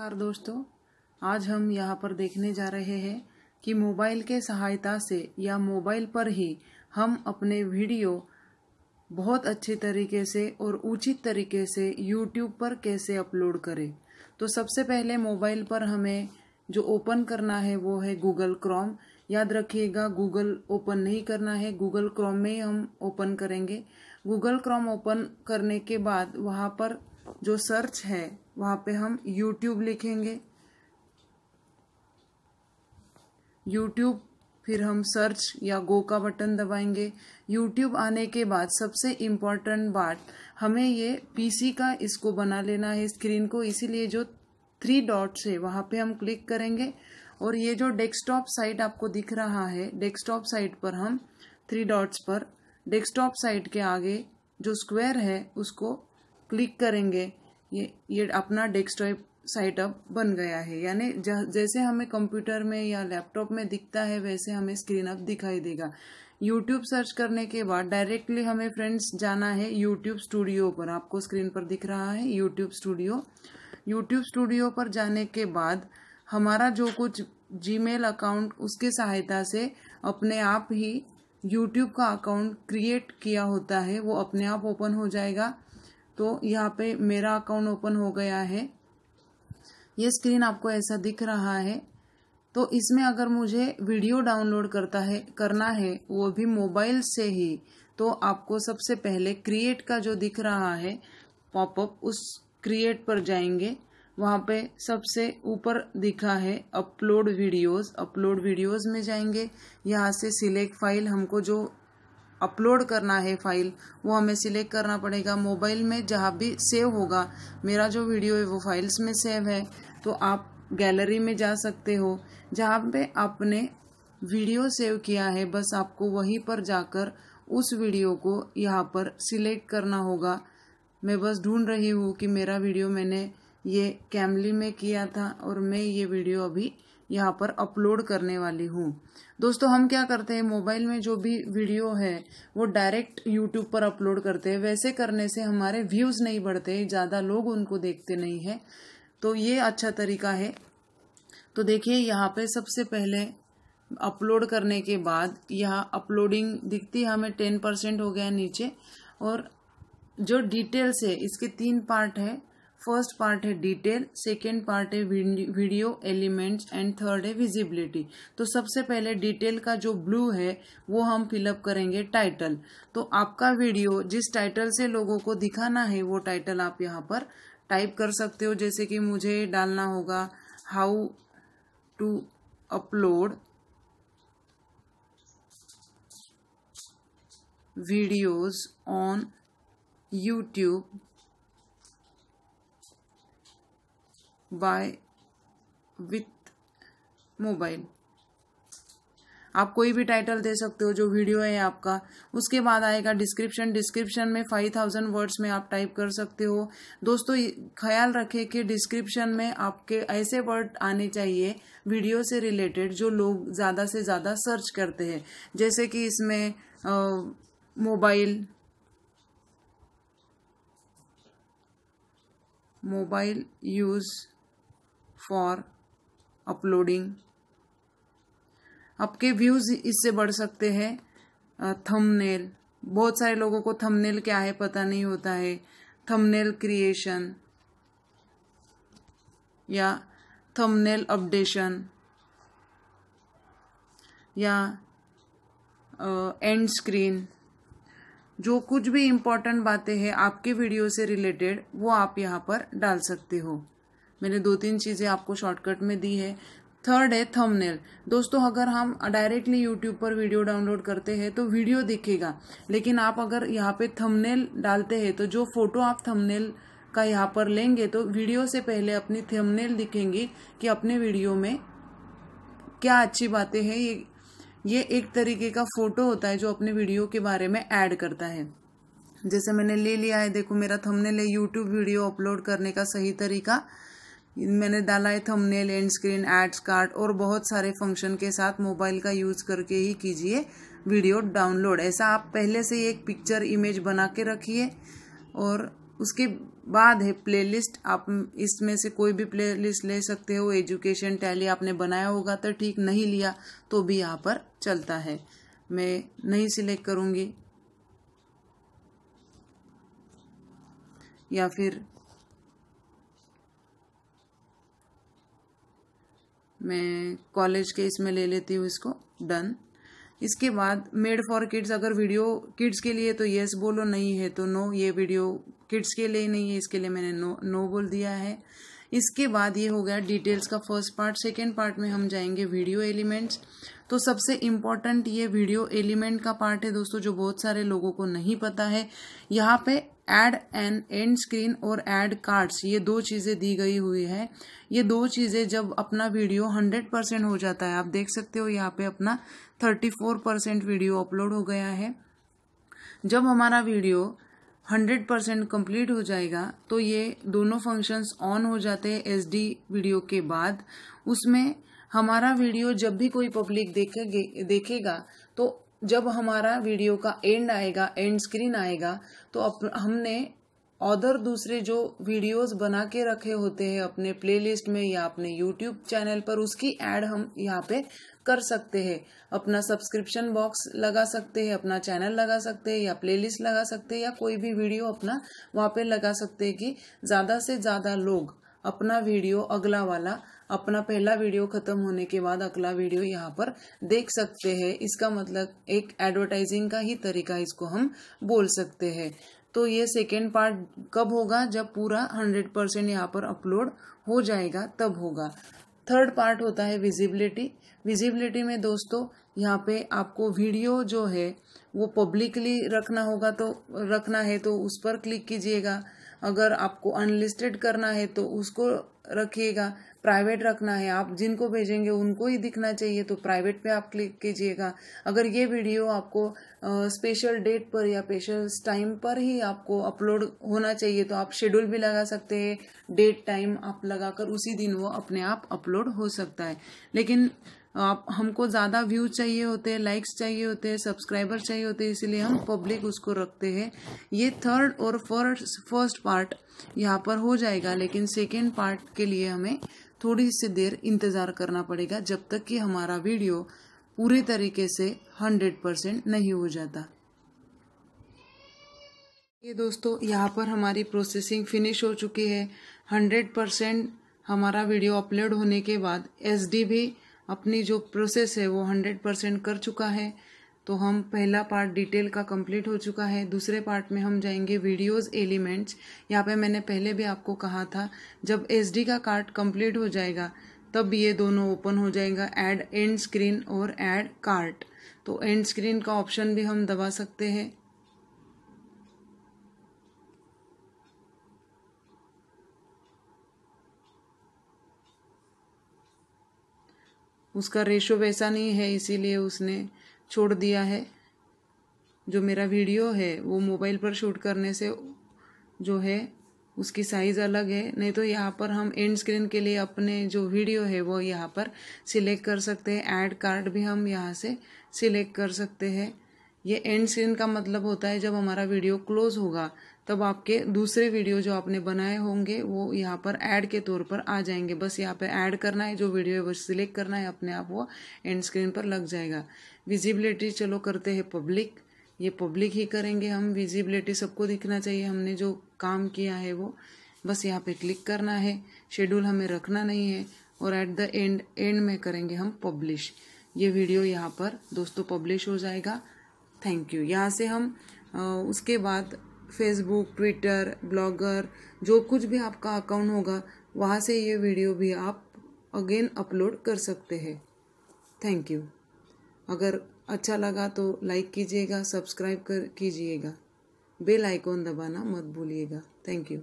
नमस्कार दोस्तों आज हम यहाँ पर देखने जा रहे हैं कि मोबाइल के सहायता से या मोबाइल पर ही हम अपने वीडियो बहुत अच्छे तरीके से और उचित तरीके से यूट्यूब पर कैसे अपलोड करें तो सबसे पहले मोबाइल पर हमें जो ओपन करना है वो है गूगल क्रोम याद रखिएगा गूगल ओपन नहीं करना है गूगल क्रोम में हम ओपन करेंगे गूगल क्रोम ओपन करने के बाद वहाँ पर जो सर्च है वहाँ पे हम यूट्यूब लिखेंगे यूट्यूब फिर हम सर्च या गो का बटन दबाएंगे यूट्यूब आने के बाद सबसे इम्पॉर्टेंट बात हमें ये पीसी का इसको बना लेना है स्क्रीन को इसीलिए जो थ्री डॉट्स है वहाँ पे हम क्लिक करेंगे और ये जो डेस्कटॉप साइट आपको दिख रहा है डेस्कटॉप साइट पर हम थ्री डॉट्स पर डेस्कटॉप साइट के आगे जो स्क्वायर है उसको क्लिक करेंगे ये ये अपना डेस्कटॉप साइटअप बन गया है यानी जैसे हमें कंप्यूटर में या लैपटॉप में दिखता है वैसे हमें स्क्रीन अप दिखाई देगा यूट्यूब सर्च करने के बाद डायरेक्टली हमें फ्रेंड्स जाना है यूट्यूब स्टूडियो पर आपको स्क्रीन पर दिख रहा है यूट्यूब स्टूडियो यूट्यूब स्टूडियो पर जाने के बाद हमारा जो कुछ जीमेल अकाउंट उसके सहायता से अपने आप ही यूट्यूब का अकाउंट क्रिएट किया होता है वो अपने आप ओपन हो जाएगा तो यहाँ पे मेरा अकाउंट ओपन हो गया है ये स्क्रीन आपको ऐसा दिख रहा है तो इसमें अगर मुझे वीडियो डाउनलोड करता है करना है वो भी मोबाइल से ही तो आपको सबसे पहले क्रिएट का जो दिख रहा है पॉपअप उस क्रिएट पर जाएंगे वहाँ पे सबसे ऊपर दिखा है अपलोड वीडियोस अपलोड वीडियोस में जाएंगे यहाँ से सिलेक्ट फाइल हमको जो अपलोड करना है फाइल वो हमें सिलेक्ट करना पड़ेगा मोबाइल में जहाँ भी सेव होगा मेरा जो वीडियो है वो फाइल्स में सेव है तो आप गैलरी में जा सकते हो जहाँ पे आपने वीडियो सेव किया है बस आपको वहीं पर जाकर उस वीडियो को यहाँ पर सिलेक्ट करना होगा मैं बस ढूंढ रही हूँ कि मेरा वीडियो मैंने ये कैमली में किया था और मैं ये वीडियो अभी यहाँ पर अपलोड करने वाली हूँ दोस्तों हम क्या करते हैं मोबाइल में जो भी वीडियो है वो डायरेक्ट यूट्यूब पर अपलोड करते हैं वैसे करने से हमारे व्यूज़ नहीं बढ़ते ज़्यादा लोग उनको देखते नहीं है तो ये अच्छा तरीका है तो देखिए यहाँ पे सबसे पहले अपलोड करने के बाद यहाँ अपलोडिंग दिखती है हमें टेन परसेंट हो गया नीचे और जो डिटेल्स है इसके तीन पार्ट है फर्स्ट पार्ट है डिटेल सेकेंड पार्ट है वीडियो एलिमेंट्स एंड थर्ड है विजिबिलिटी तो सबसे पहले डिटेल का जो ब्लू है वो हम फिलअप करेंगे टाइटल तो आपका वीडियो जिस टाइटल से लोगों को दिखाना है वो टाइटल आप यहाँ पर टाइप कर सकते हो जैसे कि मुझे डालना होगा how to upload videos on YouTube by with mobile आप कोई भी टाइटल दे सकते हो जो वीडियो है आपका उसके बाद आएगा डिस्क्रिप्शन डिस्क्रिप्शन में फाइव थाउजेंड वर्ड्स में आप टाइप कर सकते हो दोस्तों ख्याल रखें कि डिस्क्रिप्शन में आपके ऐसे वर्ड आने चाहिए वीडियो से रिलेटेड जो लोग ज़्यादा से ज़्यादा सर्च करते हैं जैसे कि इसमें mobile mobile use for uploading आपके व्यूज इससे बढ़ सकते हैं थंबनेल बहुत सारे लोगों को थंबनेल क्या है पता नहीं होता है थंबनेल क्रिएशन या थंबनेल अपडेशन या एंड स्क्रीन जो कुछ भी इम्पोर्टेंट बातें हैं आपके वीडियो से रिलेटेड वो आप यहाँ पर डाल सकते हो मैंने दो तीन चीज़ें आपको शॉर्टकट में दी है थर्ड है थंबनेल दोस्तों अगर हम डायरेक्टली यूट्यूब पर वीडियो डाउनलोड करते हैं तो वीडियो दिखेगा लेकिन आप अगर यहाँ पे थंबनेल डालते हैं तो जो फोटो आप थंबनेल का यहाँ पर लेंगे तो वीडियो से पहले अपनी थंबनेल दिखेंगी कि अपने वीडियो में क्या अच्छी बातें हैं ये ये एक तरीके का फोटो होता है जो अपने वीडियो के बारे में ऐड करता है जैसे मैंने ले लिया है देखो मेरा थंबनेल है यूट्यूब वीडियो अपलोड करने का सही तरीका मैंने डाला है thumbnail end screen ads card और बहुत सारे फंक्शन के साथ मोबाइल का यूज़ करके ही कीजिए वीडियो डाउनलोड ऐसा आप पहले से एक पिक्चर इमेज बना के रखिए और उसके बाद है प्लेलिस्ट आप इसमें से कोई भी प्लेलिस्ट ले सकते हो एजुकेशन टैली आपने बनाया होगा तो ठीक नहीं लिया तो भी यहाँ पर चलता है मैं नहीं सिलेक्ट करूँगी या फिर मैं कॉलेज के इसमें ले लेती हूँ इसको डन इसके बाद मेड फॉर किड्स अगर वीडियो किड्स के लिए तो येस बोलो नहीं है तो नो ये वीडियो किड्स के लिए नहीं है इसके लिए मैंने नो नो बोल दिया है इसके बाद ये हो गया डिटेल्स का फर्स्ट पार्ट सेकेंड पार्ट में हम जाएंगे वीडियो एलिमेंट्स तो सबसे इम्पॉर्टेंट ये वीडियो एलिमेंट का पार्ट है दोस्तों जो बहुत सारे लोगों को नहीं पता है यहाँ पे एड एन एंड स्क्रीन और एड कार्ड्स ये दो चीज़ें दी गई हुई है ये दो चीज़ें जब अपना वीडियो हंड्रेड परसेंट हो जाता है आप देख सकते हो यहाँ पे अपना thirty four percent video upload हो गया है जब हमारा वीडियो हंड्रेड परसेंट कम्प्लीट हो जाएगा तो ये दोनों फंक्शंस ऑन हो जाते हैं एस वीडियो के बाद उसमें हमारा वीडियो जब भी कोई पब्लिक देखेगी देखेगा जब हमारा वीडियो का एंड आएगा एंड स्क्रीन आएगा तो हमने अदर दूसरे जो वीडियोस बना के रखे होते हैं अपने प्लेलिस्ट में या अपने यूट्यूब चैनल पर उसकी एड हम यहाँ पे कर सकते हैं अपना सब्सक्रिप्शन बॉक्स लगा सकते हैं अपना चैनल लगा सकते हैं या प्लेलिस्ट लगा सकते हैं या कोई भी वीडियो अपना वहाँ पे लगा सकते हैं कि ज़्यादा से ज़्यादा लोग अपना वीडियो अगला वाला अपना पहला वीडियो खत्म होने के बाद अगला वीडियो यहाँ पर देख सकते हैं इसका मतलब एक एडवर्टाइजिंग का ही तरीका इसको हम बोल सकते हैं तो ये सेकेंड पार्ट कब होगा जब पूरा हंड्रेड परसेंट यहाँ पर अपलोड हो जाएगा तब होगा थर्ड पार्ट होता है विजिबिलिटी विजिबिलिटी में दोस्तों यहाँ पे आपको वीडियो जो है वो पब्लिकली रखना होगा तो रखना है तो उस पर क्लिक कीजिएगा अगर आपको अनलिस्टेड करना है तो उसको रखिएगा प्राइवेट रखना है आप जिनको भेजेंगे उनको ही दिखना चाहिए तो प्राइवेट पे आप क्लिक कीजिएगा अगर ये वीडियो आपको स्पेशल डेट पर या स्पेशल टाइम पर ही आपको अपलोड होना चाहिए तो आप शेड्यूल भी लगा सकते हैं डेट टाइम आप लगाकर उसी दिन वो अपने आप अपलोड हो सकता है लेकिन आप हमको ज़्यादा व्यू चाहिए होते हैं लाइक्स चाहिए होते हैं सब्सक्राइबर चाहिए होते हैं इसीलिए हम पब्लिक उसको रखते हैं ये थर्ड और फर्स्ट फर्स्ट पार्ट यहाँ पर हो जाएगा लेकिन सेकेंड पार्ट के लिए हमें थोड़ी सी देर इंतज़ार करना पड़ेगा जब तक कि हमारा वीडियो पूरी तरीके से हंड्रेड परसेंट नहीं हो जाता ये दोस्तों यहाँ पर हमारी प्रोसेसिंग फिनिश हो चुकी है हंड्रेड परसेंट हमारा वीडियो अपलोड होने के बाद एसडी भी अपनी जो प्रोसेस है वो हंड्रेड परसेंट कर चुका है तो हम पहला पार्ट डिटेल का कंप्लीट हो चुका है दूसरे पार्ट में हम जाएंगे वीडियोस एलिमेंट्स यहाँ पे मैंने पहले भी आपको कहा था जब एसडी का कार्ड कंप्लीट हो जाएगा तब ये दोनों ओपन हो जाएगा ऐड एंड स्क्रीन और ऐड कार्ट तो एंड स्क्रीन का ऑप्शन भी हम दबा सकते हैं उसका रेशो वैसा नहीं है इसीलिए उसने छोड़ दिया है जो मेरा वीडियो है वो मोबाइल पर शूट करने से जो है उसकी साइज़ अलग है नहीं तो यहाँ पर हम एंड स्क्रीन के लिए अपने जो वीडियो है वो यहाँ पर सिलेक्ट कर सकते हैं ऐड कार्ड भी हम यहाँ से सिलेक्ट कर सकते हैं ये एंड स्क्रीन का मतलब होता है जब हमारा वीडियो क्लोज होगा तब आपके दूसरे वीडियो जो आपने बनाए होंगे वो यहाँ पर ऐड के तौर पर आ जाएंगे बस यहाँ पर ऐड करना है जो वीडियो है वो सिलेक्ट करना है अपने आप वो एंड स्क्रीन पर लग जाएगा विजिबिलिटी चलो करते हैं पब्लिक ये पब्लिक ही करेंगे हम विजिबिलिटी सबको दिखना चाहिए हमने जो काम किया है वो बस यहाँ पे क्लिक करना है शेड्यूल हमें रखना नहीं है और एट द एंड एंड में करेंगे हम पब्लिश ये वीडियो यहाँ पर दोस्तों पब्लिश हो जाएगा थैंक यू यहाँ से हम उसके बाद फेसबुक ट्विटर ब्लॉगर जो कुछ भी आपका अकाउंट होगा वहाँ से ये वीडियो भी आप अगेन अपलोड कर सकते हैं थैंक यू अगर अच्छा लगा तो लाइक कीजिएगा सब्सक्राइब कर कीजिएगा बेल आइकॉन दबाना मत भूलिएगा थैंक यू